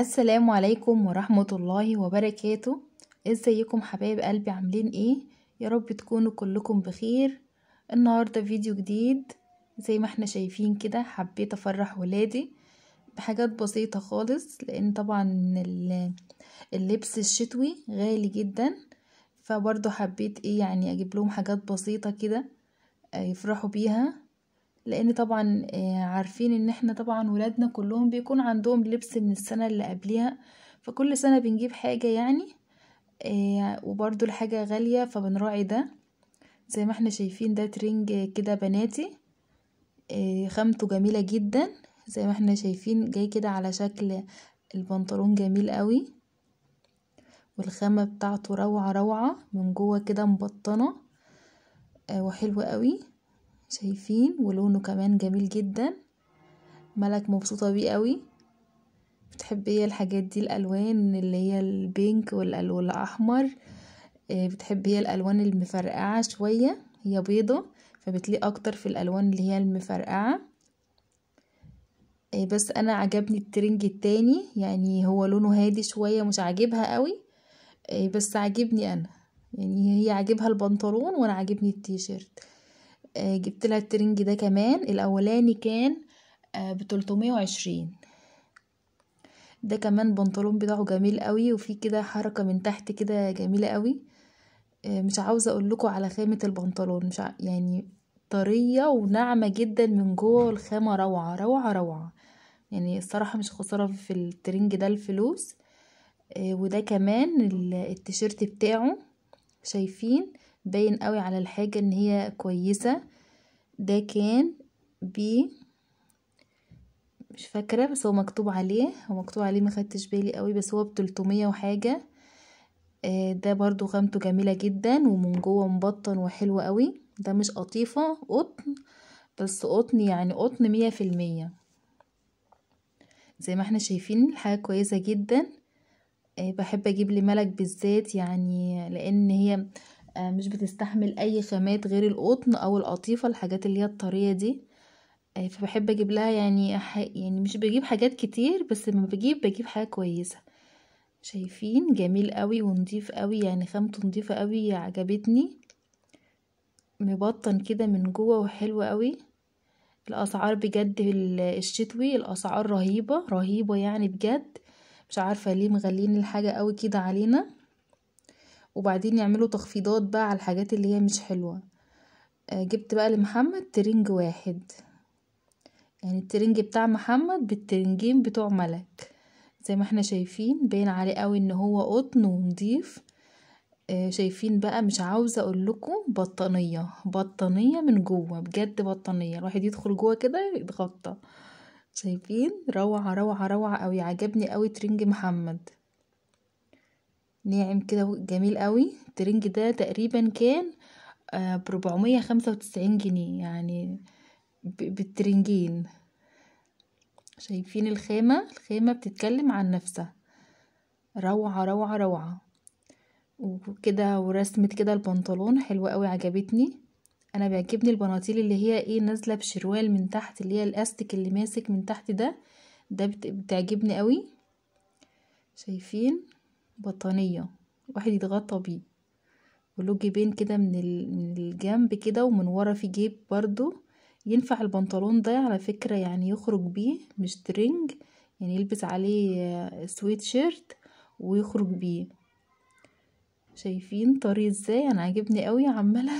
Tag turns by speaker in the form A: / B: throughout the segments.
A: السلام عليكم ورحمة الله وبركاته ازيكم حبايب قلبي عاملين ايه يا رب تكونوا كلكم بخير النهاردة فيديو جديد زي ما احنا شايفين كده حبيت افرح ولادي بحاجات بسيطة خالص لان طبعا اللبس الشتوي غالي جدا فبرضو حبيت ايه يعني اجيب لهم حاجات بسيطة كده آه، يفرحوا بيها لان طبعا آه، عارفين ان احنا طبعا ولادنا كلهم بيكون عندهم لبس من السنة اللي قبلها فكل سنة بنجيب حاجة يعني آه، وبرضو الحاجة غالية فبنراعي ده زي ما احنا شايفين ده ترينج كده بناتي آه، خامته جميلة جدا زي ما احنا شايفين جاي كده على شكل البنطلون جميل قوي والخامة بتاعته روعة روعة من جوه كده مبطنة وحلوة قوي شايفين ولونه كمان جميل جدا ملك مبسوطة بيه قوي بتحب ايه الحاجات دي الالوان اللي هي البينك والاحمر آه، بتحب هي ايه الالوان المفرقعه شويه هي بيضه فبتليق اكتر في الالوان اللي هي المفرقعه آه، بس انا عجبني الترنج التاني يعني هو لونه هادي شويه مش عاجبها قوي آه، بس عاجبني انا يعني هي عاجبها البنطلون وانا عاجبني التيشيرت آه، جبت لها الترنج ده كمان الاولاني كان آه، بتلتمية وعشرين ده كمان بنطلون بتاعه جميل قوي وفي كده حركه من تحت كده جميله قوي آه، مش عاوزه اقول لكم على خامه البنطلون مش ع... يعني طريه وناعمه جدا من جوه والخامه روعه روعه روعه يعني الصراحه مش خساره في الترنج ده الفلوس وده كمان التيشيرت بتاعه شايفين باين قوي على الحاجة ان هي كويسة ده كان ب مش فاكرة بس هو مكتوب عليه هو مكتوب عليه مخدتش بالي قوي بس هو بتلتمية وحاجة آه، ده برضو غامته جميلة جدا ومن جوه مبطن وحلو قوي ده مش قطيفة قطن بس قطن يعني قطن مية في المية زي ما احنا شايفين الحاجة كويسة جدا آه، بحب اجيب لي ملك بالذات يعني لان هي آه، مش بتستحمل اي خامات غير القطن او القطيفه الحاجات اللي هي الطريه دي آه، فبحب اجيب لها يعني يعني مش بجيب حاجات كتير بس لما بجيب بجيب حاجه كويسه شايفين جميل قوي ونضيف قوي يعني خامته نضيفه قوي عجبتني مبطن كده من جوه وحلو قوي الاسعار بجد الشتوي الاسعار رهيبه رهيبه يعني بجد مش عارفه ليه مغلين الحاجه قوي كده علينا وبعدين يعملوا تخفيضات بقى على الحاجات اللي هي مش حلوة آه، جبت بقى لمحمد ترنج واحد يعني الترنج بتاع محمد بالترنجين بتوع ملك زي ما احنا شايفين باين عليه قوي ان هو قطن ونضيف آه، شايفين بقى مش عاوزه اقول لكم بطانيه بطانيه من جوه بجد بطانيه الواحد يدخل جوه كده يتغطى شايفين روعه روعه روعه قوي عجبني قوي ترنج محمد ناعم كده جميل قوي الترنج ده تقريبا كان آه، بربعمية خمسة وتسعين جنيه يعني بالترنجين شايفين الخامة الخامة بتتكلم عن نفسها روعة روعة روعة وكده ورسمة كده البنطلون حلوة قوي عجبتني انا بيعجبني البناطيل اللي هي ايه نازلة بشروال من تحت اللي هي الاستيك اللي ماسك من تحت ده ده بتعجبني قوي شايفين بطانية واحد يتغطى بيه وله جيبين كده من الجنب كده ومن ورا في جيب برضو ينفع البنطلون ده على فكرة يعني يخرج بيه مش ترنج يعني يلبس عليه سويت شيرت ويخرج بيه شايفين طري ازاي انا عاجبني قوي عماله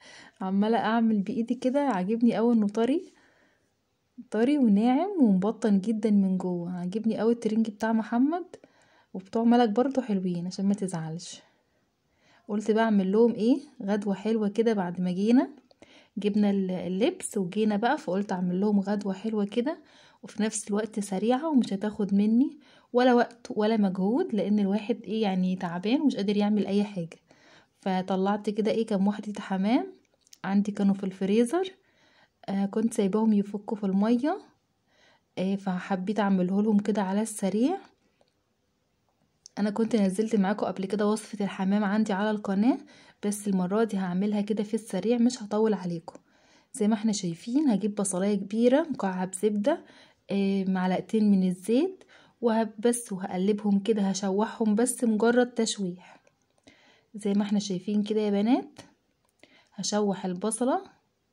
A: عماله اعمل بايدي كده عاجبني قوي انه طري طري وناعم ومبطن جدا من جوه عاجبني قوي الترنج بتاع محمد وبتوع ملك برضو حلوين عشان ما تزعلش قلت بعمل لهم ايه غدوه حلوه كده بعد ما جينا جبنا اللبس وجينا بقى فقلت اعمل لهم غدوه حلوه كده وفي نفس الوقت سريعه ومش هتاخد مني ولا وقت ولا مجهود لان الواحد ايه يعني تعبان ومش قادر يعمل اي حاجه فطلعت كده ايه كام واحده حمام عندي كانوا في الفريزر آه كنت سايباهم يفكوا في الميه آه فحبيت اعمله لهم كده على السريع انا كنت نزلت معاكم قبل كده وصفه الحمام عندي على القناه بس المره دي هعملها كده في السريع مش هطول عليكم زي ما احنا شايفين هجيب بصلايه كبيره مكعب زبده آه، معلقتين من الزيت وهبس وهقلبهم كده هشوحهم بس مجرد تشويح زي ما احنا شايفين كده يا بنات هشوح البصله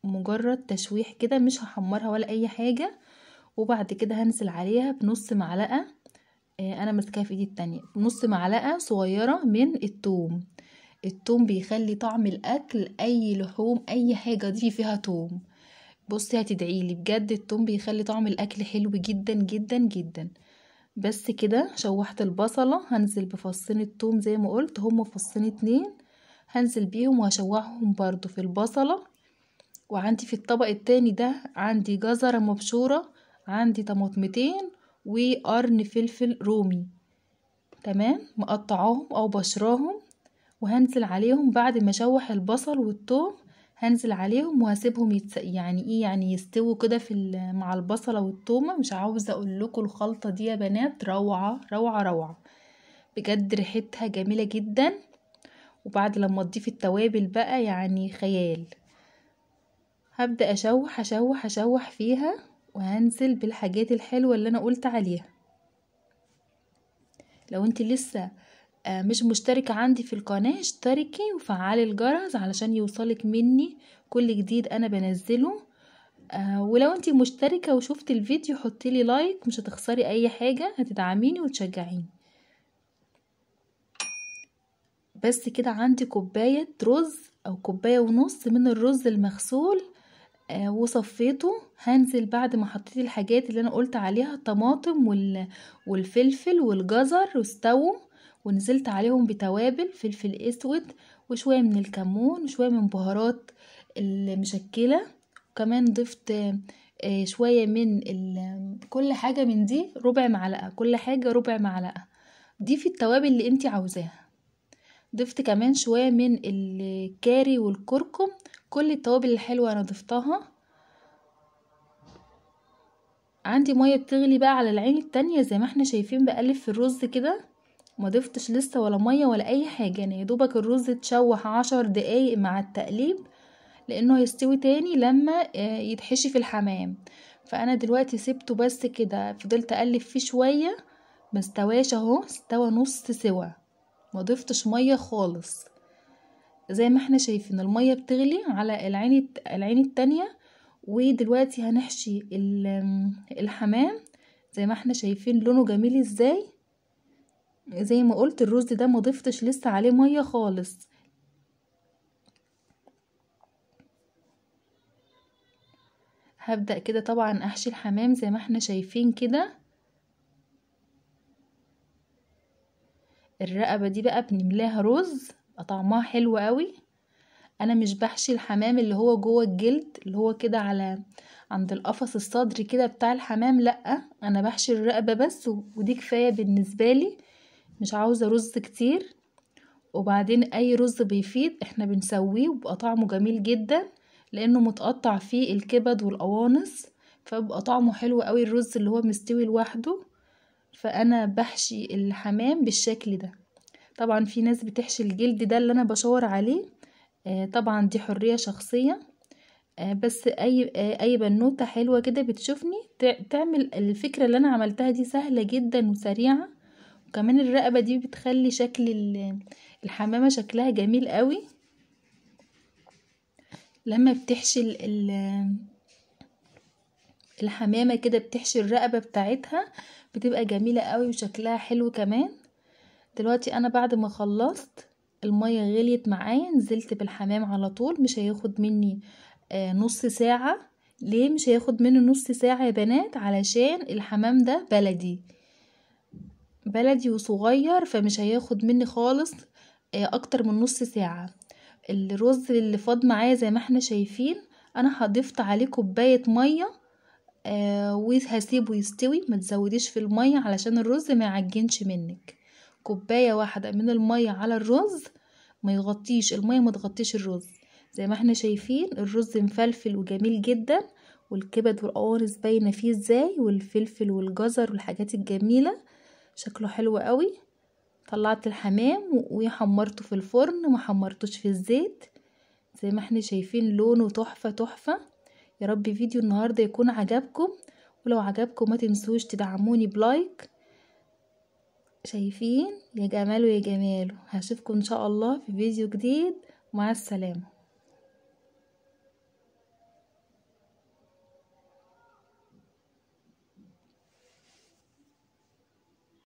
A: مجرد تشويح كده مش هحمرها ولا اي حاجه وبعد كده هنزل عليها بنص معلقه آه، انا ماسكاها في ايدي التانية نص معلقه صغيره من التوم التوم بيخلي طعم الاكل اي لحوم اي حاجه دي فيها توم بصي هتدعيلي بجد التوم بيخلي طعم الاكل حلو جدا جدا جدا بس كده شوحت البصله هنزل بفصين التوم زي ما قلت هما فصين اتنين هنزل بيهم وهشوحهم برضو في البصله وعندي في الطبق التاني ده عندي جزره مبشوره عندي طماطمتين وقرن فلفل رومي تمام مقطعاهم او بشراهم وهنزل عليهم بعد ما اشوح البصل والثوم هنزل عليهم وهسيبهم يتس... يعني ايه يعني يستووا كده في ال... مع البصله والثومه مش عاوزه اقول لكم الخلطه دي يا بنات روعه روعه روعه بجد ريحتها جميله جدا وبعد لما تضيف التوابل بقى يعني خيال هبدا اشوح اشوح اشوح فيها وهنزل بالحاجات الحلوة اللي انا قلت عليها لو انت لسه آه، مش مشتركة عندي في القناة اشتركي وفعلي الجرس علشان يوصلك مني كل جديد انا بنزله آه، ولو انت مشتركة وشفت الفيديو حطيلي لايك مش هتخسري اي حاجة هتدعميني وتشجعيني بس كده عندي كوباية رز أو كوباية ونص من الرز المغسول آه، وصفيته هنزل بعد ما حطيت الحاجات اللي انا قلت عليها الطماطم والفلفل والجزر واستووا ونزلت عليهم بتوابل فلفل اسود وشويه من الكمون وشويه من بهارات المشكله وكمان ضفت آه، شويه من ال... كل حاجه من دي ربع معلقه كل حاجه ربع معلقه دي في التوابل اللي انت عاوزاها ضفت كمان شوية من الكاري والكركم كل التوابل الحلوة انا ضفتها عندي مية بتغلي بقى على العين التانية زي ما احنا شايفين بقلب في الرز كده ما ضفتش لسه ولا مية ولا اي حاجة يعني يدوبك الرز تشوح عشر دقايق مع التقليب لانه هيستوي تاني لما آه، يتحشي في الحمام فانا دلوقتي سبته بس كده فضلت اقلب فيه شوية مستواش اهو استوى نص سوا ما ضفتش ميه خالص زي ما احنا شايفين الميه بتغلي على العين العين التانية ودلوقتي هنحشي الحمام زي ما احنا شايفين لونه جميل ازاي زي ما قلت الرز ده ما ضفتش لسه عليه ميه خالص هبدأ كده طبعا احشي الحمام زي ما احنا شايفين كده الرقبة دي بقى بنملاها رز بقى طعمها حلو قوي انا مش بحشي الحمام اللي هو جوه الجلد اللي هو كده على عند القفص الصدري كده بتاع الحمام لا انا بحشي الرقبة بس ودي كفاية بالنسبة لي مش عاوزة رز كتير وبعدين اي رز بيفيض احنا بنسويه وبقى طعمه جميل جدا لانه متقطع فيه الكبد والقوانص فبقى طعمه حلو قوي الرز اللي هو مستوي لوحده فانا بحشي الحمام بالشكل ده طبعا في ناس بتحشي الجلد ده اللي انا بشاور عليه آه طبعا دي حرية شخصية آه بس اي آه اي بنوتة حلوة كده بتشوفني تعمل الفكرة اللي انا عملتها دي سهلة جدا وسريعة وكمان الرقبة دي بتخلي شكل الحمامة شكلها جميل قوي لما بتحشي ال الحمامة كده بتحشي الرقبة بتاعتها بتبقى جميلة قوي وشكلها حلو كمان دلوقتي انا بعد ما خلصت المية غليت معايا نزلت بالحمام على طول مش هياخد مني آه، نص ساعة ليه مش هياخد مني نص ساعة يا بنات علشان الحمام ده بلدي بلدي وصغير فمش هياخد مني خالص آه، اكتر من نص ساعة الرز اللي فاض معايا زي ما احنا شايفين انا هضفت عليه كوباية مية وهسيبه آه، يستوي ما تزوديش في المية علشان الرز ما يعجنش منك كوباية واحدة من المية على الرز ما يغطيش المية ما تغطيش الرز زي ما احنا شايفين الرز مفلفل وجميل جدا والكبد والقوارص باينه فيه ازاي والفلفل والجزر والحاجات الجميله شكله حلو قوي طلعت الحمام وحمرته في الفرن ما حمرتوش في الزيت زي ما احنا شايفين لونه تحفه تحفه يا رب فيديو النهاردة يكون عجبكم ولو عجبكم ما تنسوش تدعموني بلايك شايفين يا جماله يا جماله هشوفكم ان شاء الله في فيديو جديد مع السلامه